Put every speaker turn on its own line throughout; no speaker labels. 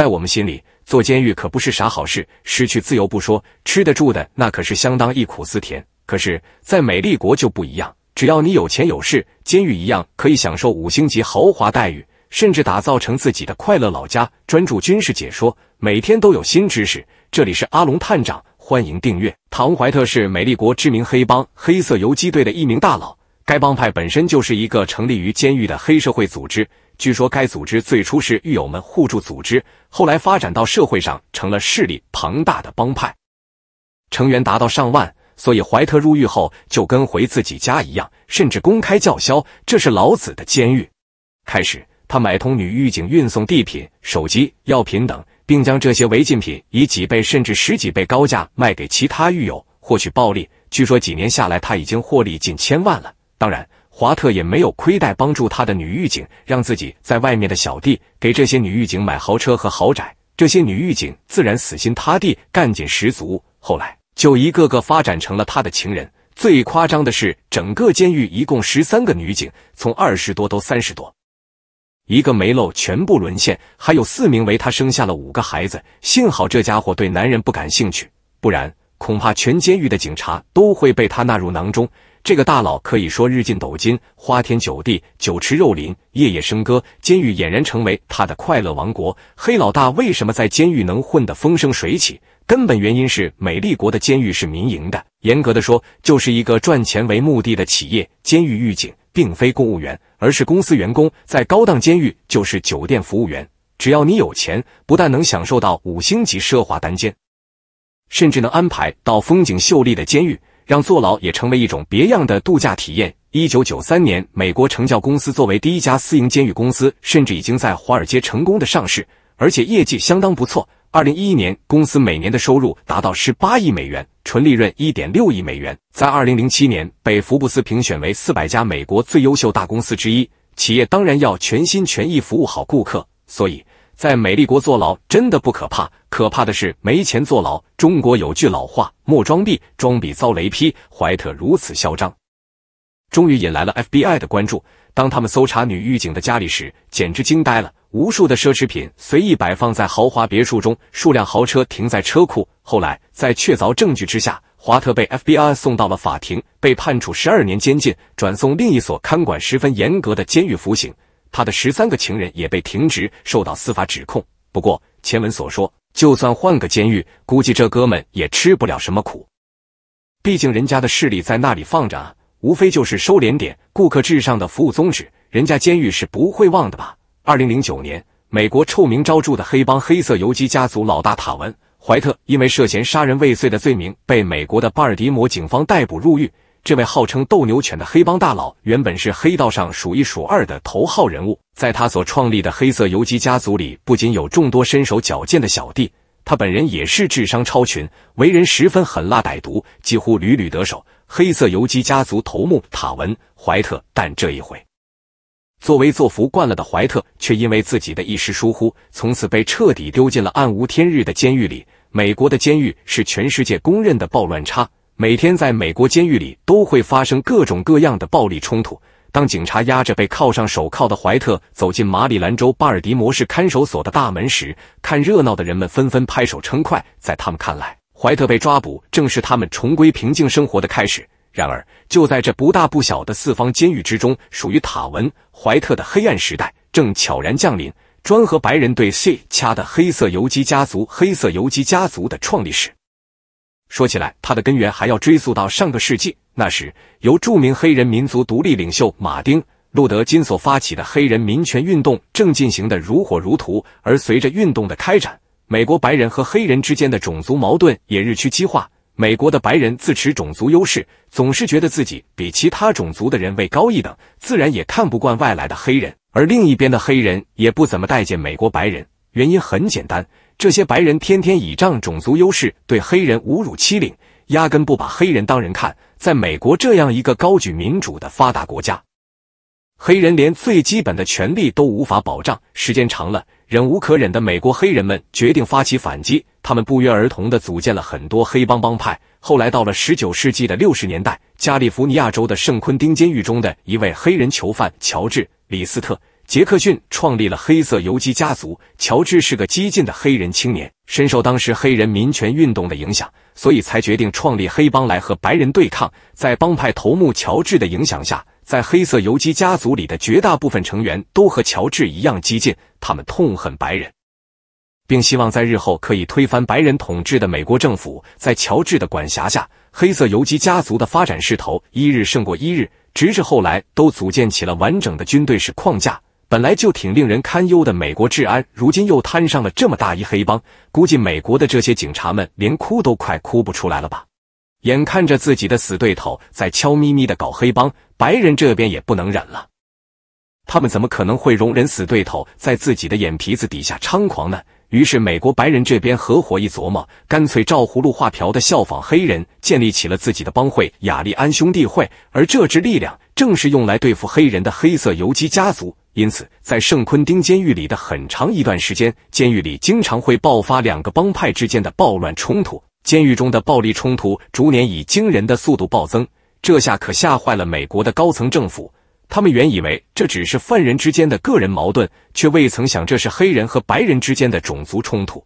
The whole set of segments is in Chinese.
在我们心里，坐监狱可不是啥好事。失去自由不说，吃得住的那可是相当忆苦思甜。可是，在美丽国就不一样，只要你有钱有势，监狱一样可以享受五星级豪华待遇，甚至打造成自己的快乐老家。专注军事解说，每天都有新知识。这里是阿龙探长，欢迎订阅。唐怀特是美丽国知名黑帮黑色游击队的一名大佬，该帮派本身就是一个成立于监狱的黑社会组织。据说该组织最初是狱友们互助组织，后来发展到社会上成了势力庞大的帮派，成员达到上万。所以怀特入狱后就跟回自己家一样，甚至公开叫嚣这是老子的监狱。开始他买通女狱警运送地品、手机、药品等，并将这些违禁品以几倍甚至十几倍高价卖给其他狱友，获取暴利。据说几年下来，他已经获利近千万了。当然。华特也没有亏待帮助他的女狱警，让自己在外面的小弟给这些女狱警买豪车和豪宅，这些女狱警自然死心塌地，干劲十足，后来就一个个发展成了他的情人。最夸张的是，整个监狱一共十三个女警，从二十多都三十多，一个没漏，全部沦陷。还有四名为他生下了五个孩子，幸好这家伙对男人不感兴趣，不然恐怕全监狱的警察都会被他纳入囊中。这个大佬可以说日进斗金，花天酒地，酒池肉林，夜夜笙歌。监狱俨然成为他的快乐王国。黑老大为什么在监狱能混得风生水起？根本原因是美利国的监狱是民营的，严格的说，就是一个赚钱为目的的企业。监狱狱警并非公务员，而是公司员工，在高档监狱就是酒店服务员。只要你有钱，不但能享受到五星级奢华单间，甚至能安排到风景秀丽的监狱。让坐牢也成为一种别样的度假体验。一九九三年，美国成教公司作为第一家私营监狱公司，甚至已经在华尔街成功的上市，而且业绩相当不错。二零一一年，公司每年的收入达到十八亿美元，纯利润一点六亿美元。在二零零七年，被福布斯评选为四百家美国最优秀大公司之一。企业当然要全心全意服务好顾客，所以在美丽国坐牢真的不可怕。可怕的是没钱坐牢。中国有句老话：莫装逼，装逼遭雷劈。怀特如此嚣张，终于引来了 FBI 的关注。当他们搜查女狱警的家里时，简直惊呆了，无数的奢侈品随意摆放在豪华别墅中，数辆豪车停在车库。后来，在确凿证据之下，华特被 FBI 送到了法庭，被判处十二年监禁，转送另一所看管十分严格的监狱服刑。他的十三个情人也被停职，受到司法指控。不过前文所说。就算换个监狱，估计这哥们也吃不了什么苦。毕竟人家的势力在那里放着啊，无非就是收敛点，顾客至上的服务宗旨，人家监狱是不会忘的吧？二零零九年，美国臭名昭著的黑帮黑色游击家族老大塔文·怀特，因为涉嫌杀人未遂的罪名，被美国的巴尔的摩警方逮捕入狱。这位号称“斗牛犬”的黑帮大佬，原本是黑道上数一数二的头号人物。在他所创立的黑色游击家族里，不仅有众多身手矫健的小弟，他本人也是智商超群，为人十分狠辣歹毒，几乎屡屡得手。黑色游击家族头目塔文·怀特，但这一回，作威作福惯了的怀特，却因为自己的一时疏忽，从此被彻底丢进了暗无天日的监狱里。美国的监狱是全世界公认的暴乱差。每天在美国监狱里都会发生各种各样的暴力冲突。当警察押着被铐上手铐的怀特走进马里兰州巴尔迪摩市看守所的大门时，看热闹的人们纷纷拍手称快。在他们看来，怀特被抓捕正是他们重归平静生活的开始。然而，就在这不大不小的四方监狱之中，属于塔文·怀特的黑暗时代正悄然降临。专和白人对 C 掐的黑色游击家族，黑色游击家族的创立史。说起来，它的根源还要追溯到上个世纪。那时，由著名黑人民族独立领袖马丁·路德·金所发起的黑人民权运动正进行的如火如荼，而随着运动的开展，美国白人和黑人之间的种族矛盾也日趋激化。美国的白人自持种族优势，总是觉得自己比其他种族的人位高一等，自然也看不惯外来的黑人。而另一边的黑人也不怎么待见美国白人，原因很简单。这些白人天天倚仗种族优势对黑人侮辱欺凌，压根不把黑人当人看。在美国这样一个高举民主的发达国家，黑人连最基本的权利都无法保障。时间长了，忍无可忍的美国黑人们决定发起反击。他们不约而同地组建了很多黑帮帮派。后来到了十九世纪的六十年代，加利福尼亚州的圣昆丁监狱中的一位黑人囚犯乔治·李斯特。杰克逊创立了黑色游击家族。乔治是个激进的黑人青年，深受当时黑人民权运动的影响，所以才决定创立黑帮来和白人对抗。在帮派头目乔治的影响下，在黑色游击家族里的绝大部分成员都和乔治一样激进，他们痛恨白人，并希望在日后可以推翻白人统治的美国政府。在乔治的管辖下，黑色游击家族的发展势头一日胜过一日，直至后来都组建起了完整的军队式框架。本来就挺令人堪忧的美国治安，如今又摊上了这么大一黑帮，估计美国的这些警察们连哭都快哭不出来了吧？眼看着自己的死对头在悄咪咪的搞黑帮，白人这边也不能忍了。他们怎么可能会容忍死对头在自己的眼皮子底下猖狂呢？于是，美国白人这边合伙一琢磨，干脆照葫芦画瓢的效仿黑人，建立起了自己的帮会——雅利安兄弟会，而这支力量正是用来对付黑人的黑色游击家族。因此，在圣昆丁监狱里的很长一段时间，监狱里经常会爆发两个帮派之间的暴乱冲突。监狱中的暴力冲突逐年以惊人的速度暴增，这下可吓坏了美国的高层政府。他们原以为这只是犯人之间的个人矛盾，却未曾想这是黑人和白人之间的种族冲突。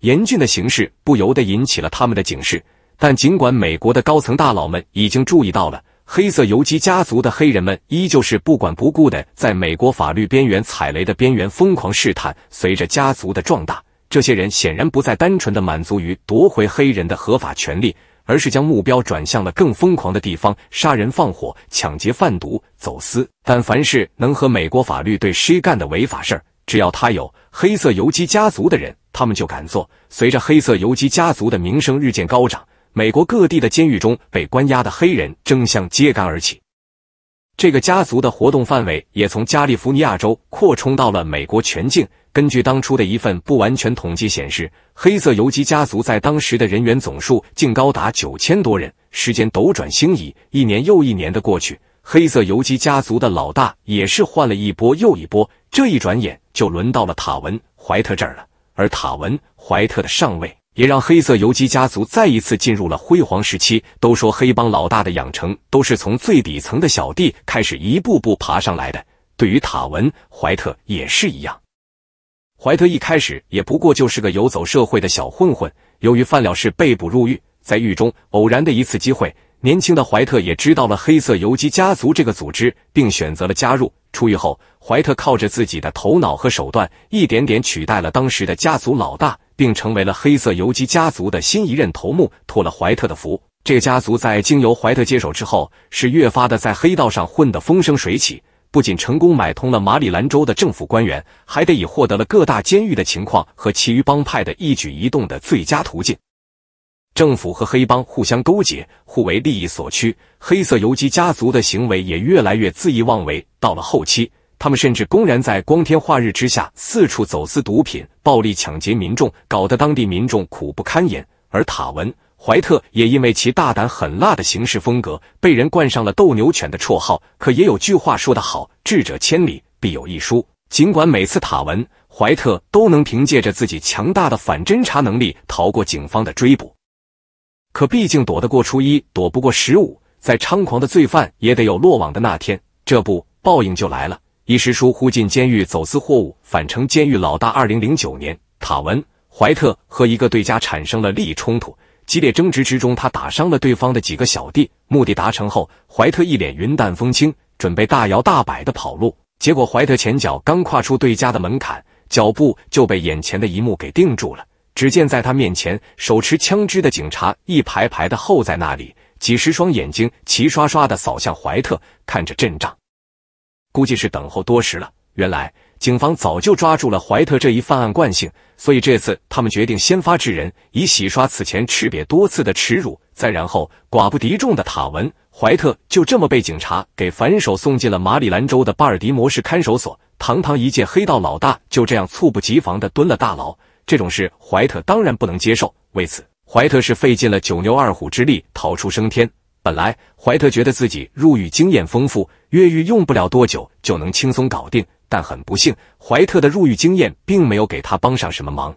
严峻的形势不由得引起了他们的警示。但尽管美国的高层大佬们已经注意到了。黑色游击家族的黑人们依旧是不管不顾的，在美国法律边缘、踩雷的边缘疯狂试探。随着家族的壮大，这些人显然不再单纯的满足于夺回黑人的合法权利，而是将目标转向了更疯狂的地方：杀人、放火、抢劫、贩毒、走私。但凡是能和美国法律对诗干的违法事儿，只要他有黑色游击家族的人，他们就敢做。随着黑色游击家族的名声日渐高涨。美国各地的监狱中被关押的黑人争相揭竿而起。这个家族的活动范围也从加利福尼亚州扩充到了美国全境。根据当初的一份不完全统计显示，黑色游击家族在当时的人员总数竟高达九千多人。时间斗转星移，一年又一年的过去，黑色游击家族的老大也是换了一波又一波。这一转眼就轮到了塔文·怀特这儿了，而塔文·怀特的上位。也让黑色游击家族再一次进入了辉煌时期。都说黑帮老大的养成都是从最底层的小弟开始一步步爬上来的，对于塔文·怀特也是一样。怀特一开始也不过就是个游走社会的小混混，由于犯了事被捕入狱，在狱中偶然的一次机会。年轻的怀特也知道了黑色游击家族这个组织，并选择了加入。出狱后，怀特靠着自己的头脑和手段，一点点取代了当时的家族老大，并成为了黑色游击家族的新一任头目。托了怀特的福，这个家族在经由怀特接手之后，是越发的在黑道上混得风生水起。不仅成功买通了马里兰州的政府官员，还得以获得了各大监狱的情况和其余帮派的一举一动的最佳途径。政府和黑帮互相勾结，互为利益所趋。黑色游击家族的行为也越来越恣意妄为。到了后期，他们甚至公然在光天化日之下四处走私毒品，暴力抢劫民众，搞得当地民众苦不堪言。而塔文·怀特也因为其大胆狠辣的行事风格，被人冠上了“斗牛犬”的绰号。可也有句话说得好：“智者千里，必有一疏。”尽管每次塔文·怀特都能凭借着自己强大的反侦查能力逃过警方的追捕。可毕竟躲得过初一，躲不过十五。再猖狂的罪犯也得有落网的那天。这不，报应就来了。一时疏忽进监狱走私货物，反成监狱老大。二零零九年，塔文·怀特和一个对家产生了利益冲突，激烈争执之中，他打伤了对方的几个小弟。目的达成后，怀特一脸云淡风轻，准备大摇大摆的跑路。结果，怀特前脚刚跨出对家的门槛，脚步就被眼前的一幕给定住了。只见在他面前，手持枪支的警察一排排的候在那里，几十双眼睛齐刷刷的扫向怀特，看着阵仗，估计是等候多时了。原来警方早就抓住了怀特这一犯案惯性，所以这次他们决定先发制人，以洗刷此前吃瘪多次的耻辱。再然后，寡不敌众的塔文怀特就这么被警察给反手送进了马里兰州的巴尔迪摩市看守所。堂堂一介黑道老大，就这样猝不及防的蹲了大牢。这种事，怀特当然不能接受。为此，怀特是费尽了九牛二虎之力逃出升天。本来，怀特觉得自己入狱经验丰富，越狱用不了多久就能轻松搞定。但很不幸，怀特的入狱经验并没有给他帮上什么忙。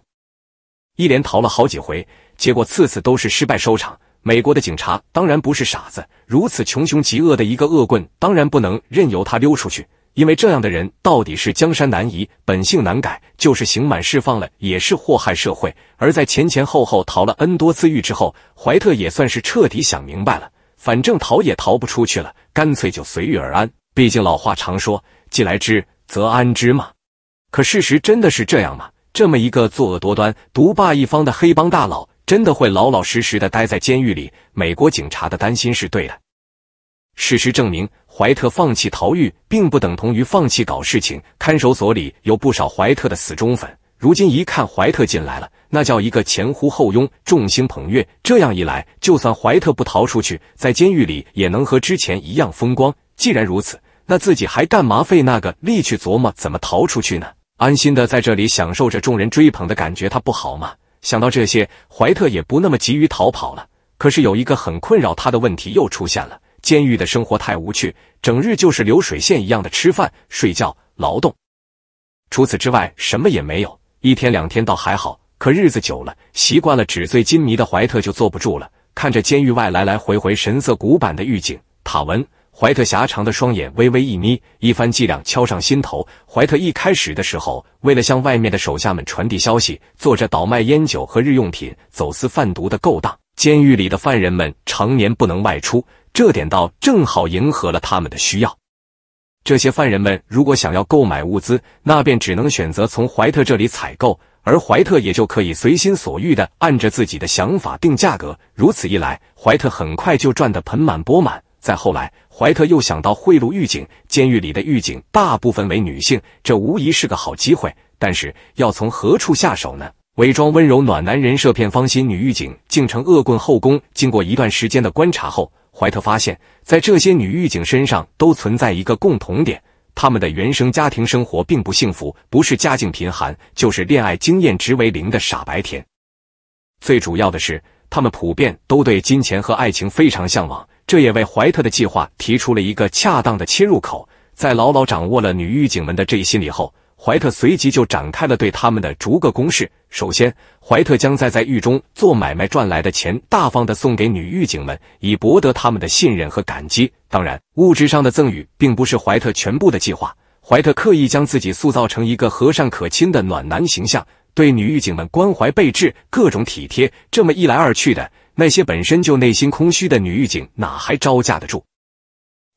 一连逃了好几回，结果次次都是失败收场。美国的警察当然不是傻子，如此穷凶极恶的一个恶棍，当然不能任由他溜出去。因为这样的人，到底是江山难移，本性难改，就是刑满释放了，也是祸害社会。而在前前后后逃了 n 多次狱之后，怀特也算是彻底想明白了，反正逃也逃不出去了，干脆就随遇而安。毕竟老话常说“既来之，则安之”嘛。可事实真的是这样吗？这么一个作恶多端、独霸一方的黑帮大佬，真的会老老实实的待在监狱里？美国警察的担心是对的，事实证明。怀特放弃逃狱，并不等同于放弃搞事情。看守所里有不少怀特的死忠粉，如今一看怀特进来了，那叫一个前呼后拥、众星捧月。这样一来，就算怀特不逃出去，在监狱里也能和之前一样风光。既然如此，那自己还干嘛费那个力去琢磨怎么逃出去呢？安心的在这里享受着众人追捧的感觉，他不好吗？想到这些，怀特也不那么急于逃跑了。可是有一个很困扰他的问题又出现了。监狱的生活太无趣，整日就是流水线一样的吃饭、睡觉、劳动，除此之外什么也没有。一天两天倒还好，可日子久了，习惯了纸醉金迷的怀特就坐不住了。看着监狱外来来回回、神色古板的狱警塔文，怀特狭长的双眼微微一眯，一番伎俩敲上心头。怀特一开始的时候，为了向外面的手下们传递消息，做着倒卖烟酒和日用品、走私贩毒的勾当。监狱里的犯人们常年不能外出。这点倒正好迎合了他们的需要。这些犯人们如果想要购买物资，那便只能选择从怀特这里采购，而怀特也就可以随心所欲地按着自己的想法定价格。如此一来，怀特很快就赚得盆满钵满。再后来，怀特又想到贿赂狱警，监狱里的狱警大部分为女性，这无疑是个好机会。但是要从何处下手呢？伪装温柔暖男人设骗芳心，女狱警竟成恶棍后宫。经过一段时间的观察后。怀特发现，在这些女狱警身上都存在一个共同点：她们的原生家庭生活并不幸福，不是家境贫寒，就是恋爱经验值为零的傻白甜。最主要的是，她们普遍都对金钱和爱情非常向往，这也为怀特的计划提出了一个恰当的切入口。在牢牢掌握了女狱警们的这一心理后。怀特随即就展开了对他们的逐个攻势。首先，怀特将在在狱中做买卖赚来的钱，大方的送给女狱警们，以博得他们的信任和感激。当然，物质上的赠与并不是怀特全部的计划。怀特刻意将自己塑造成一个和善可亲的暖男形象，对女狱警们关怀备至，各种体贴。这么一来二去的，那些本身就内心空虚的女狱警哪还招架得住？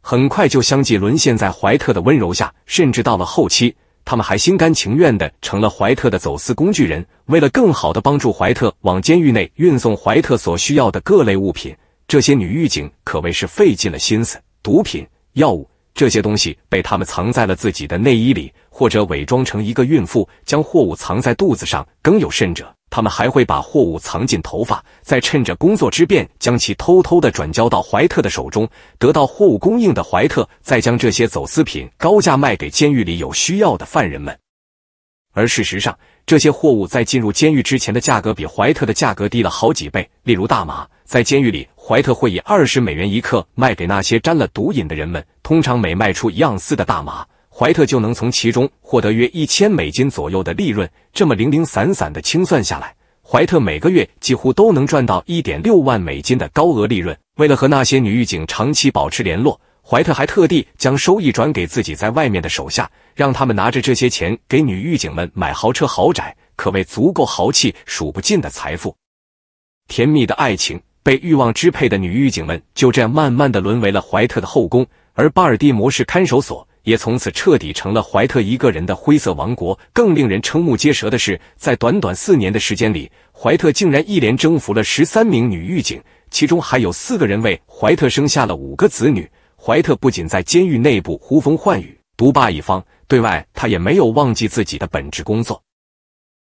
很快就相继沦陷在怀特的温柔下，甚至到了后期。他们还心甘情愿地成了怀特的走私工具人。为了更好地帮助怀特往监狱内运送怀特所需要的各类物品，这些女狱警可谓是费尽了心思。毒品、药物这些东西被他们藏在了自己的内衣里，或者伪装成一个孕妇，将货物藏在肚子上。更有甚者。他们还会把货物藏进头发，再趁着工作之便将其偷偷的转交到怀特的手中。得到货物供应的怀特，再将这些走私品高价卖给监狱里有需要的犯人们。而事实上，这些货物在进入监狱之前的价格比怀特的价格低了好几倍。例如大麻，在监狱里，怀特会以二十美元一克卖给那些沾了毒瘾的人们。通常每卖出一盎司的大麻。怀特就能从其中获得约一千美金左右的利润。这么零零散散的清算下来，怀特每个月几乎都能赚到一点六万美金的高额利润。为了和那些女狱警长期保持联络，怀特还特地将收益转给自己在外面的手下，让他们拿着这些钱给女狱警们买豪车豪宅，可谓足够豪气，数不尽的财富。甜蜜的爱情被欲望支配的女狱警们就这样慢慢的沦为了怀特的后宫，而巴尔的摩市看守所。也从此彻底成了怀特一个人的灰色王国。更令人瞠目结舌的是，在短短四年的时间里，怀特竟然一连征服了十三名女狱警，其中还有四个人为怀特生下了五个子女。怀特不仅在监狱内部呼风唤雨、独霸一方，对外他也没有忘记自己的本职工作。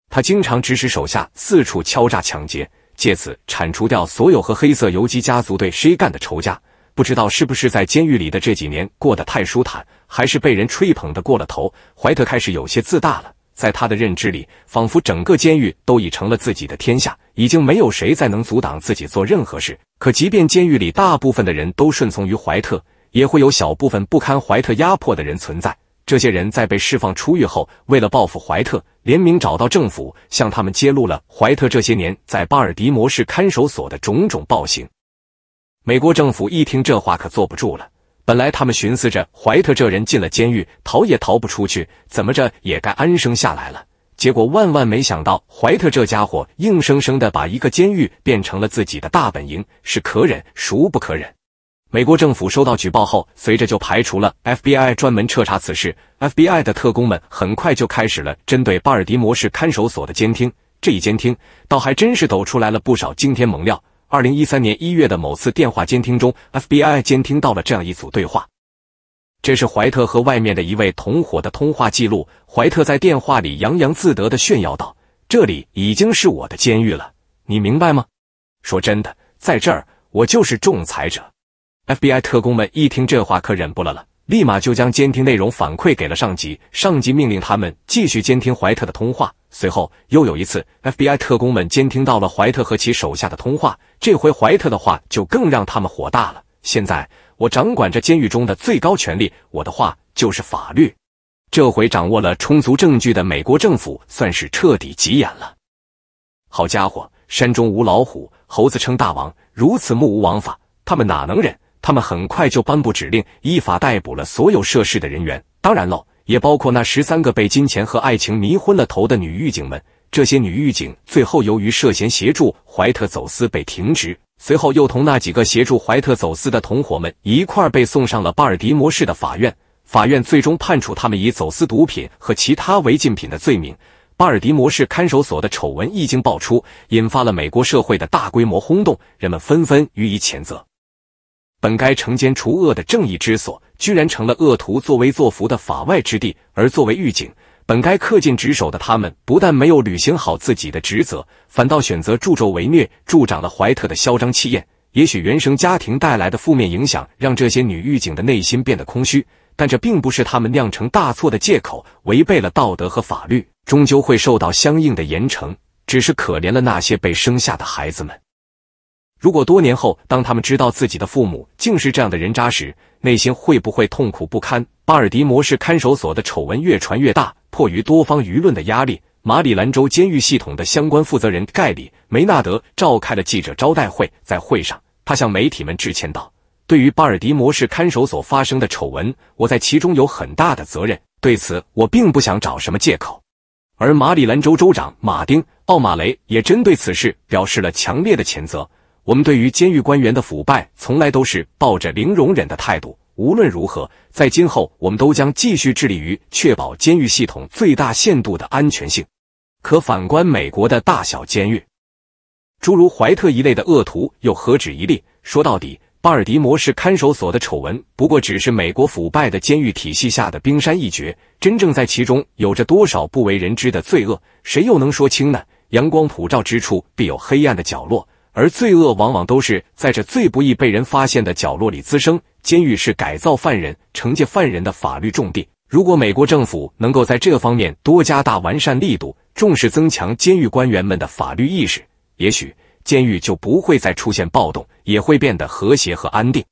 他经常指使手下四处敲诈抢劫，借此铲除掉所有和黑色游击家族对谁干的仇家。不知道是不是在监狱里的这几年过得太舒坦。还是被人吹捧的过了头，怀特开始有些自大了。在他的认知里，仿佛整个监狱都已成了自己的天下，已经没有谁再能阻挡自己做任何事。可即便监狱里大部分的人都顺从于怀特，也会有小部分不堪怀特压迫的人存在。这些人在被释放出狱后，为了报复怀特，联名找到政府，向他们揭露了怀特这些年在巴尔迪摩市看守所的种种暴行。美国政府一听这话，可坐不住了。本来他们寻思着，怀特这人进了监狱，逃也逃不出去，怎么着也该安生下来了。结果万万没想到，怀特这家伙硬生生的把一个监狱变成了自己的大本营，是可忍孰不可忍！美国政府收到举报后，随着就排除了 FBI 专门彻查此事。FBI 的特工们很快就开始了针对巴尔迪摩市看守所的监听，这一监听倒还真是抖出来了不少惊天猛料。二零一三年一月的某次电话监听中，FBI 监听到了这样一组对话。这是怀特和外面的一位同伙的通话记录。怀特在电话里洋洋自得地炫耀道：“这里已经是我的监狱了，你明白吗？”说真的，在这儿我就是仲裁者。FBI 特工们一听这话可忍不了了，立马就将监听内容反馈给了上级。上级命令他们继续监听怀特的通话。随后又有一次，FBI 特工们监听到了怀特和其手下的通话。这回怀特的话就更让他们火大了。现在我掌管着监狱中的最高权力，我的话就是法律。这回掌握了充足证据的美国政府算是彻底急眼了。好家伙，山中无老虎，猴子称大王，如此目无王法，他们哪能忍？他们很快就颁布指令，依法逮捕了所有涉事的人员。当然喽。也包括那十三个被金钱和爱情迷昏了头的女狱警们。这些女狱警最后由于涉嫌协助怀特走私被停职，随后又同那几个协助怀特走私的同伙们一块被送上了巴尔迪摩市的法院。法院最终判处他们以走私毒品和其他违禁品的罪名。巴尔迪摩市看守所的丑闻一经爆出，引发了美国社会的大规模轰动，人们纷纷予以谴责。本该惩奸除恶的正义之所，居然成了恶徒作威作福的法外之地。而作为狱警，本该恪尽职守的他们，不但没有履行好自己的职责，反倒选择助纣为虐，助长了怀特的嚣张气焰。也许原生家庭带来的负面影响，让这些女狱警的内心变得空虚，但这并不是他们酿成大错的借口。违背了道德和法律，终究会受到相应的严惩。只是可怜了那些被生下的孩子们。如果多年后，当他们知道自己的父母竟是这样的人渣时，内心会不会痛苦不堪？巴尔迪摩市看守所的丑闻越传越大，迫于多方舆论的压力，马里兰州监狱系统的相关负责人盖里·梅纳德召开了记者招待会。在会上，他向媒体们致歉道：“对于巴尔迪摩市看守所发生的丑闻，我在其中有很大的责任，对此我并不想找什么借口。”而马里兰州州长马丁·奥马雷也针对此事表示了强烈的谴责。我们对于监狱官员的腐败从来都是抱着零容忍的态度。无论如何，在今后我们都将继续致力于确保监狱系统最大限度的安全性。可反观美国的大小监狱，诸如怀特一类的恶徒又何止一例？说到底，巴尔迪摩市看守所的丑闻不过只是美国腐败的监狱体系下的冰山一角。真正在其中有着多少不为人知的罪恶，谁又能说清呢？阳光普照之处，必有黑暗的角落。而罪恶往往都是在这最不易被人发现的角落里滋生。监狱是改造犯人、惩戒犯人的法律重地。如果美国政府能够在这方面多加大完善力度，重视增强监狱官员们的法律意识，也许监狱就不会再出现暴动，也会变得和谐和安定。